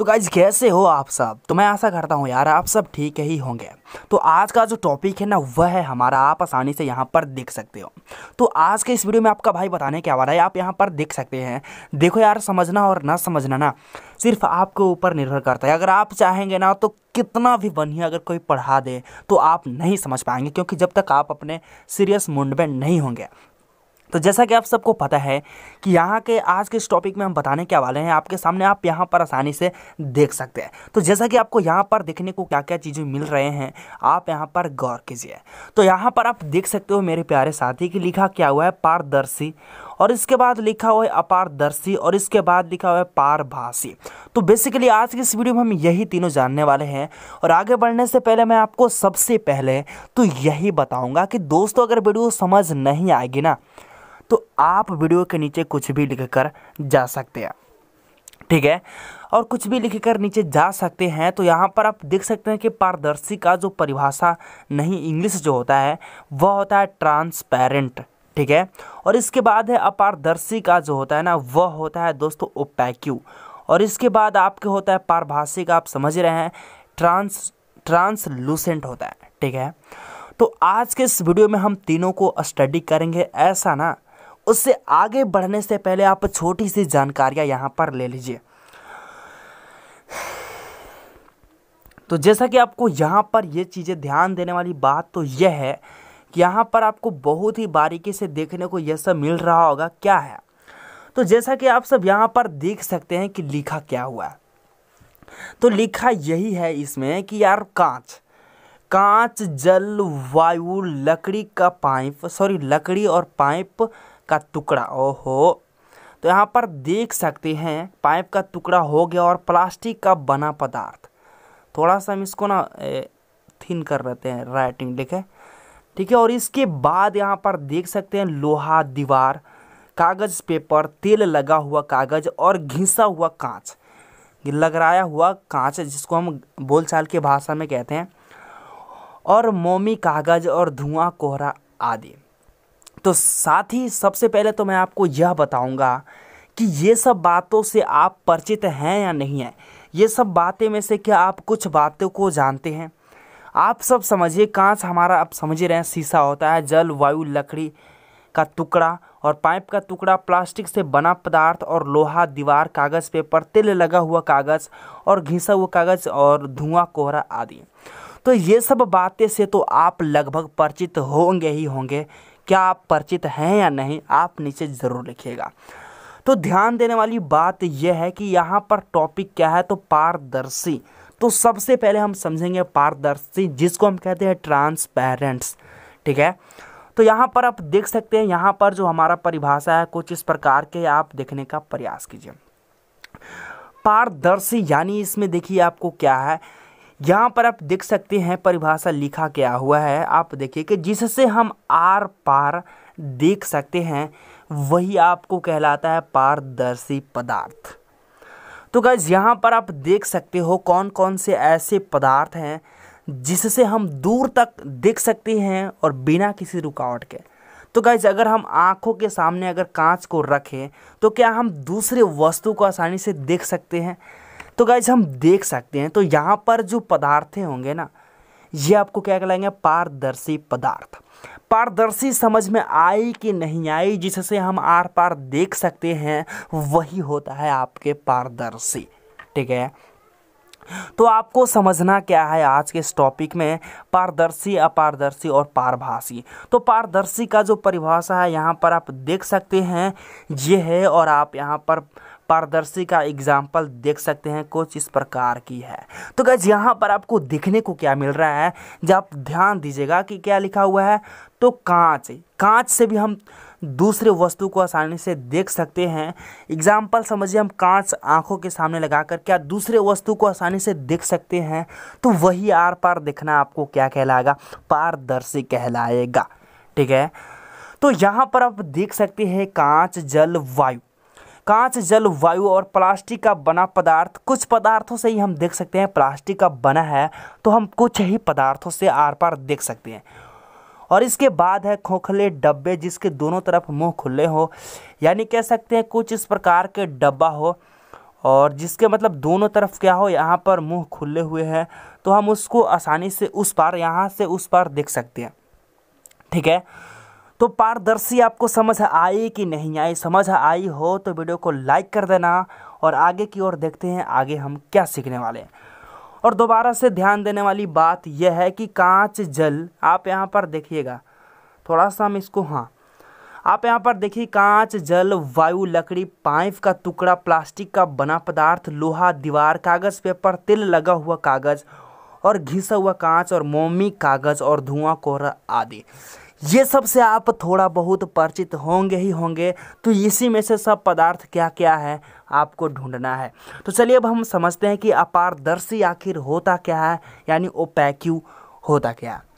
तो गाइज कैसे हो आप सब तो मैं आशा करता हूँ यार आप सब ठीक ही होंगे तो आज का जो टॉपिक है ना वह है हमारा आप आसानी से यहाँ पर देख सकते हो तो आज के इस वीडियो में आपका भाई बताने क्या वाला है आप यहाँ पर देख सकते हैं देखो यार समझना और ना समझना ना सिर्फ आपके ऊपर निर्भर करता है अगर आप चाहेंगे ना तो कितना भी बनिए अगर कोई पढ़ा दे तो आप नहीं समझ पाएंगे क्योंकि जब तक आप अपने सीरियस मूड में नहीं होंगे तो जैसा कि आप सबको पता है कि यहाँ के आज के इस टॉपिक में हम बताने के वाले हैं आपके सामने आप यहाँ पर आसानी से देख सकते हैं तो जैसा कि आपको यहाँ पर देखने को क्या क्या चीज़ें मिल रहे हैं आप यहाँ पर गौर कीजिए तो यहाँ पर आप देख सकते हो मेरे प्यारे साथी कि लिखा क्या हुआ है पारदर्शी और इसके बाद लिखा हुआ है अपारदर्शी और इसके बाद लिखा हुआ है पारभाषी तो बेसिकली आज की इस वीडियो में हम यही तीनों जानने वाले हैं और आगे बढ़ने से पहले मैं आपको सबसे पहले तो यही बताऊँगा कि दोस्तों अगर वीडियो समझ नहीं आएगी ना तो आप वीडियो के नीचे कुछ भी लिख कर जा सकते हैं ठीक है और कुछ भी लिख कर नीचे जा सकते हैं तो यहाँ पर आप देख सकते हैं कि पारदर्शी का जो परिभाषा नहीं इंग्लिश जो होता है वह होता है ट्रांसपेरेंट ठीक है और इसके बाद है अपारदर्शी का जो होता है ना वह होता है दोस्तों ओपैक्यू और इसके बाद आपके होता है पारभाषिक आप समझ रहे हैं ट्रांस ट्रांसलूसेंट होता है ठीक है तो आज के इस वीडियो में हम तीनों को स्टडी करेंगे ऐसा ना उससे आगे बढ़ने से पहले आप छोटी सी जानकारियां यहां पर ले लीजिए तो जैसा कि आपको यहां पर ये चीज़ें ध्यान देने वाली बात तो यह है कि यहां पर आपको बहुत ही बारीकी से देखने को यह सब मिल रहा होगा क्या है तो जैसा कि आप सब यहां पर देख सकते हैं कि लिखा क्या हुआ है तो लिखा यही है इसमें कि यार कांच कांच जल वायु लकड़ी का पाइप सॉरी लकड़ी और पाइप का टुकड़ा ओहो तो यहाँ पर देख सकते हैं पाइप का टुकड़ा हो गया और प्लास्टिक का बना पदार्थ थोड़ा सा हम इसको ना थिन कर रहते हैं राइटिंग ठीक है ठीक है और इसके बाद यहाँ पर देख सकते हैं लोहा दीवार कागज़ पेपर तेल लगा हुआ कागज़ और घिसा हुआ कांच लगराया हुआ कांच जिसको हम बोलचाल के भाषा में कहते हैं और मोमी कागज़ और धुआं कोहरा आदि तो साथ ही सबसे पहले तो मैं आपको यह बताऊंगा कि ये सब बातों से आप परिचित हैं या नहीं हैं ये सब बातें में से क्या आप कुछ बातों को जानते हैं आप सब समझिए कांच हमारा आप समझ रहे हैं शीशा होता है जल वायु लकड़ी का टुकड़ा और पाइप का टुकड़ा प्लास्टिक से बना पदार्थ और लोहा दीवार कागज़ पेपर तिल लगा हुआ कागज़ और घिसा हुआ कागज़ और धुआं कोहरा आदि तो ये सब बातें से तो आप लगभग परिचित होंगे ही होंगे क्या आप परिचित हैं या नहीं आप नीचे ज़रूर लिखिएगा तो ध्यान देने वाली बात यह है कि यहाँ पर टॉपिक क्या है तो पारदर्शी तो सबसे पहले हम समझेंगे पारदर्शी जिसको हम कहते हैं ट्रांसपेरेंट्स ठीक है तो यहाँ पर आप देख सकते हैं यहाँ पर जो हमारा परिभाषा है कुछ इस प्रकार के आप देखने का प्रयास कीजिए पारदर्शी यानी इसमें देखिए आपको क्या है यहाँ पर आप देख सकते हैं परिभाषा लिखा क्या हुआ है आप देखिए कि जिससे हम आर पार देख सकते हैं वही आपको कहलाता है पारदर्शी पदार्थ तो गैज यहाँ पर आप देख सकते हो कौन कौन से ऐसे पदार्थ हैं जिससे हम दूर तक देख सकते हैं और बिना किसी रुकावट के तो गाइज अगर हम आँखों के सामने अगर कांच को रखें तो क्या हम दूसरे वस्तु को आसानी से देख सकते हैं तो गाइज हम देख सकते हैं तो यहाँ पर जो पदार्थे होंगे ना ये आपको क्या कहलाएंगे पारदर्शी पदार्थ पारदर्शी समझ में आई कि नहीं आई जिससे हम आर पार देख सकते हैं वही होता है आपके पारदर्शी ठीक है तो आपको समझना क्या है आज के इस टॉपिक में पारदर्शी अपारदर्शी और पारभाषी तो पारदर्शी का जो परिभाषा है यहाँ पर आप देख सकते हैं ये है और आप यहाँ पर पारदर्शी का एग्जाम्पल देख सकते हैं कुछ इस प्रकार की है तो गज यहाँ पर आपको देखने को क्या मिल रहा है जब आप ध्यान दीजिएगा कि क्या लिखा हुआ है तो कांच कांच से भी हम दूसरे वस्तु को आसानी से देख सकते हैं एग्जाम्पल समझिए हम कांच आंखों के सामने लगाकर क्या दूसरे वस्तु को आसानी से देख सकते हैं तो वही आर पार देखना आपको क्या कहलाएगा पारदर्शी कहलाएगा ठीक है तो यहाँ पर आप देख सकते हैं कांच जल वायु कांच जल वायु और प्लास्टिक का बना पदार्थ कुछ पदार्थों से ही हम देख सकते हैं प्लास्टिक का बना है तो हम कुछ ही पदार्थों से आर पार देख सकते हैं और इसके बाद है खोखले डब्बे जिसके दोनों तरफ मुंह खुले हो यानी कह सकते हैं कुछ इस प्रकार के डब्बा हो और जिसके मतलब दोनों तरफ क्या हो यहाँ पर मुंह खुले हुए हैं तो हम उसको आसानी से उस पार यहाँ से उस पार देख सकते हैं ठीक है तो पारदर्शी आपको समझ आई कि नहीं आई समझ आई हो तो वीडियो को लाइक कर देना और आगे की ओर देखते हैं आगे हम क्या सीखने वाले हैं और दोबारा से ध्यान देने वाली बात यह है कि कांच जल आप यहाँ पर देखिएगा थोड़ा सा हम इसको हाँ आप यहाँ पर देखिए कांच जल वायु लकड़ी पाइप का टुकड़ा प्लास्टिक का बना पदार्थ लोहा दीवार कागज़ पेपर तिल लगा हुआ कागज़ और घिसा हुआ कांच और मोमी कागज़ और धुआं कोहरा आदि ये सब से आप थोड़ा बहुत परिचित होंगे ही होंगे तो इसी में से सब पदार्थ क्या क्या है आपको ढूंढना है तो चलिए अब हम समझते हैं कि अपारदर्शी आखिर होता क्या है यानी ओपैक्यू होता क्या है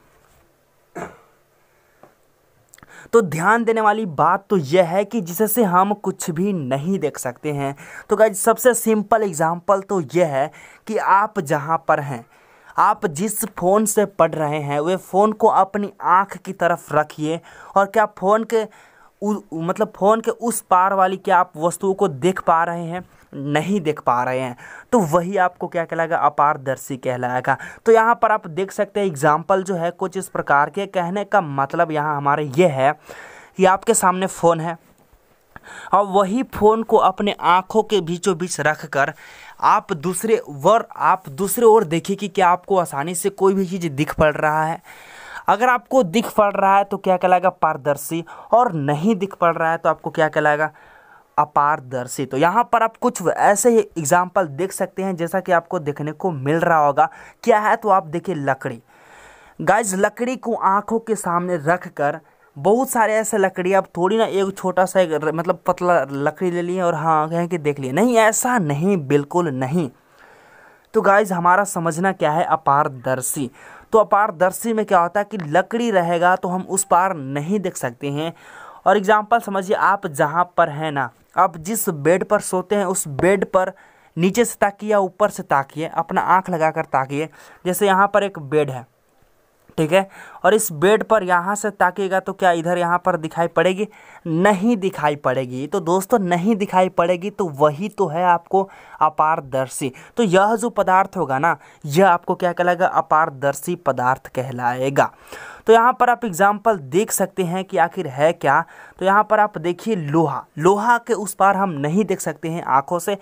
तो ध्यान देने वाली बात तो यह है कि जिससे हम कुछ भी नहीं देख सकते हैं तो सबसे सिंपल एग्जाम्पल तो यह है कि आप जहाँ पर हैं आप जिस फ़ोन से पढ़ रहे हैं वे फ़ोन को अपनी आँख की तरफ रखिए और क्या फ़ोन के उ, मतलब फ़ोन के उस पार वाली क्या आप वस्तुओं को देख पा रहे हैं नहीं देख पा रहे हैं तो वही आपको क्या कहलाएगा अपारदर्शी कहलाएगा तो यहाँ पर आप देख सकते हैं एग्जाम्पल जो है कुछ इस प्रकार के कहने का मतलब यहाँ हमारे ये यह है कि आपके सामने फ़ोन है और वही फ़ोन को अपने आँखों के बीचों बीच रख कर आप दूसरे वर आप दूसरे ओर देखिए कि क्या आपको आसानी से कोई भी चीज़ दिख पड़ रहा है अगर आपको दिख पड़ रहा है तो क्या कहलाएगा पारदर्शी और नहीं दिख पड़ रहा है तो आपको क्या कहलाएगा अपारदर्शी तो यहाँ पर आप कुछ ऐसे ही एग्जाम्पल देख सकते हैं जैसा कि आपको देखने को मिल रहा होगा क्या है तो आप देखिए लकड़ी गाइज लकड़ी को आंखों के सामने रख कर बहुत सारे ऐसे लकड़ी आप थोड़ी ना एक छोटा सा एक मतलब पतला लकड़ी ले लिए और हाँ कहें कि देख लिए नहीं ऐसा नहीं बिल्कुल नहीं तो गाइज हमारा समझना क्या है अपारदर्शी तो अपारदर्शी में क्या होता है कि लकड़ी रहेगा तो हम उस पार नहीं देख सकते हैं और एग्ज़ाम्पल समझिए आप जहाँ पर हैं ना आप जिस बेड पर सोते हैं उस बेड पर नीचे से ताकिए या ऊपर से ताकिए अपना आँख लगा कर ताकिए जैसे यहाँ पर एक बेड है ठीक है और इस बेड पर यहाँ से ताकेगा तो क्या इधर यहाँ पर दिखाई पड़ेगी नहीं दिखाई पड़ेगी तो दोस्तों नहीं दिखाई पड़ेगी तो वही तो है आपको अपारदर्शी तो यह जो पदार्थ होगा ना यह आपको क्या कहलाएगा अपारदर्शी पदार्थ कहलाएगा तो यहाँ पर आप एग्जाम्पल देख सकते हैं कि आखिर है क्या तो यहाँ पर आप देखिए लोहा लोहा के उस पार हम नहीं देख सकते हैं आँखों से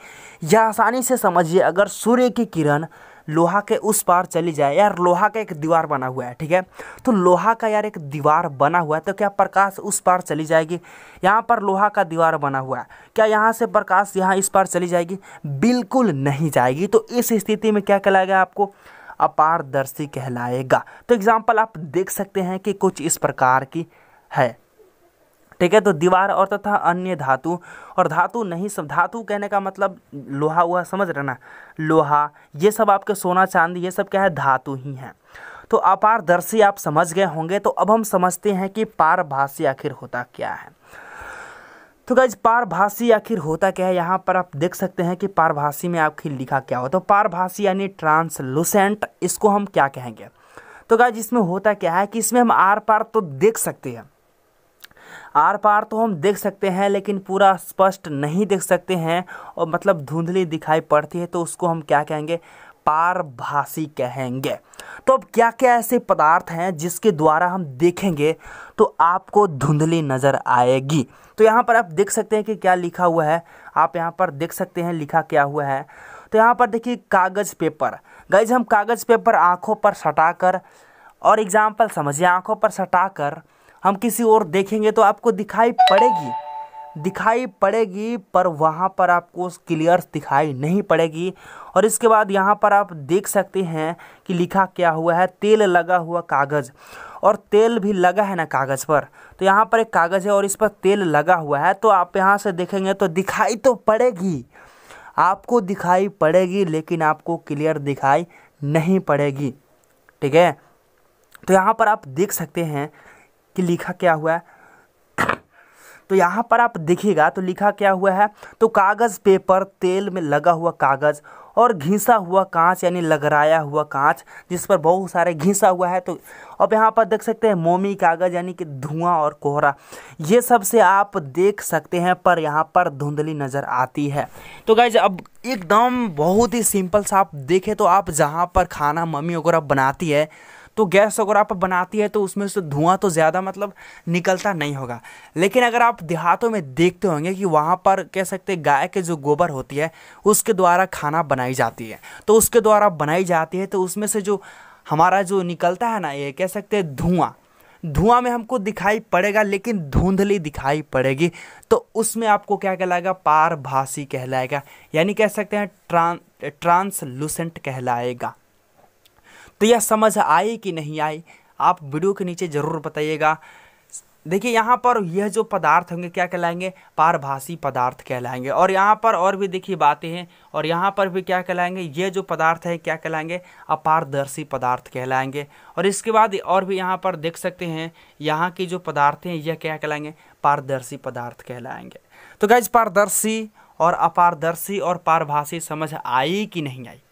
यह आसानी से समझिए अगर सूर्य की किरण लोहा के उस पार चली जाए यार लोहा का एक दीवार बना हुआ है ठीक है तो लोहा का यार एक दीवार बना हुआ है तो क्या प्रकाश उस पार चली जाएगी यहाँ पर लोहा का दीवार बना हुआ है क्या यहाँ से प्रकाश यहाँ इस पार चली जाएगी बिल्कुल नहीं जाएगी तो इस स्थिति में क्या कहलाएगा आपको अपारदर्शी कहलाएगा तो एग्जाम्पल आप देख सकते हैं कि कुछ इस प्रकार की है ठीक है तो दीवार और तथा अन्य धातु और धातु नहीं सब धातु कहने का मतलब लोहा वोहा समझ रहे ना लोहा ये सब आपके सोना चांदी ये सब क्या है धातु ही हैं तो अपारदर्शी आप समझ गए होंगे तो अब हम समझते हैं कि पारभाषी आखिर होता क्या है तो गाइज पारभाषी आखिर होता क्या है यहाँ पर आप देख सकते हैं कि पारभाषी में आखिर लिखा क्या हो तो पारभाषी यानी ट्रांसलूसेंट इसको हम क्या कहेंगे तो गाइज इसमें होता क्या है कि इसमें हम आर पार तो देख सकते हैं आर पार तो हम देख सकते हैं लेकिन पूरा स्पष्ट नहीं देख सकते हैं और मतलब धुंधली दिखाई पड़ती है तो उसको हम क्या कहेंगे पारभाषी कहेंगे तो अब क्या क्या ऐसे पदार्थ हैं जिसके द्वारा हम देखेंगे तो आपको धुंधली नज़र आएगी तो यहाँ पर आप देख सकते हैं कि क्या लिखा हुआ है आप यहाँ पर देख सकते हैं लिखा क्या हुआ है तो यहाँ पर देखिए कागज़ पेपर गाइज हम कागज़ पेपर आँखों पर सटाकर और एग्ज़ाम्पल समझिए आँखों पर सटाकर कर हम किसी और देखेंगे तो आपको दिखाई पड़ेगी दिखाई पड़ेगी पर वहाँ पर आपको क्लियर दिखाई नहीं पड़ेगी और इसके बाद यहाँ पर आप देख सकते हैं कि लिखा क्या हुआ है तेल लगा हुआ कागज़ और तेल भी लगा है ना कागज़ पर तो यहाँ पर एक कागज़ है और इस पर तेल लगा हुआ है तो आप यहाँ से देखेंगे तो दिखाई तो पड़ेगी आपको दिखाई पड़ेगी लेकिन आपको क्लियर दिखाई नहीं पड़ेगी ठीक है तो यहाँ पर आप देख सकते हैं कि लिखा क्या हुआ है तो यहाँ पर आप देखिएगा तो लिखा क्या हुआ है तो कागज़ पेपर तेल में लगा हुआ कागज़ और घिसा हुआ कांच यानी लगराया हुआ कांच जिस पर बहुत सारे घिसा हुआ है तो अब यहाँ पर देख सकते हैं मोमी कागज़ यानी कि धुआं और कोहरा ये सब से आप देख सकते हैं पर यहाँ पर धुंधली नज़र आती है तो गाइज अब एकदम बहुत ही सिंपल सा आप देखें तो आप जहाँ पर खाना मम्मी वगैरह बनाती है तो गैस अगर आप बनाती है तो उसमें से धुआं तो ज़्यादा मतलब निकलता नहीं होगा लेकिन अगर आप देहातों में देखते होंगे कि वहाँ पर कह सकते गाय के जो गोबर होती है उसके द्वारा खाना बनाई जाती है तो उसके द्वारा बनाई जाती है तो उसमें से जो हमारा जो निकलता है ना ये कह सकते हैं धुआँ धुआं में हमको दिखाई पड़ेगा लेकिन धुंधली दिखाई पड़ेगी तो उसमें आपको क्या कहलाएगा पारभासी कहलाएगा यानी कह सकते हैं ट्रां ट्रांसलूसेंट कहलाएगा तो यह समझ आई कि नहीं आई आप वीडियो के नीचे ज़रूर बताइएगा देखिए यहाँ पर यह जो पदार्थ होंगे क्या कहलाएंगे पारभाषी पदार्थ कहलाएंगे और यहाँ पर और भी देखिए बातें हैं और यहाँ पर भी क्या कहलाएंगे ये जो पदार्थ है क्या कहलाएंगे अपारदर्शी पदार्थ कहलाएंगे और इसके बाद और भी यहाँ पर देख सकते हैं यहाँ की जो पदार्थ हैं यह क्या कहलाएंगे पारदर्शी पदार्थ कहलाएंगे तो गैज पारदर्शी और अपारदर्शी और पारभाषी समझ आई कि नहीं आई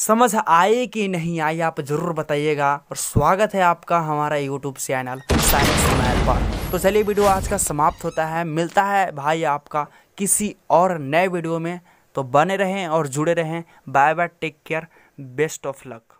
समझ आए कि नहीं आई आप जरूर बताइएगा और स्वागत है आपका हमारा यूट्यूब चैनल साइंस मैल पर तो चलिए वीडियो आज का समाप्त होता है मिलता है भाई आपका किसी और नए वीडियो में तो बने रहें और जुड़े रहें bye bye take care best of luck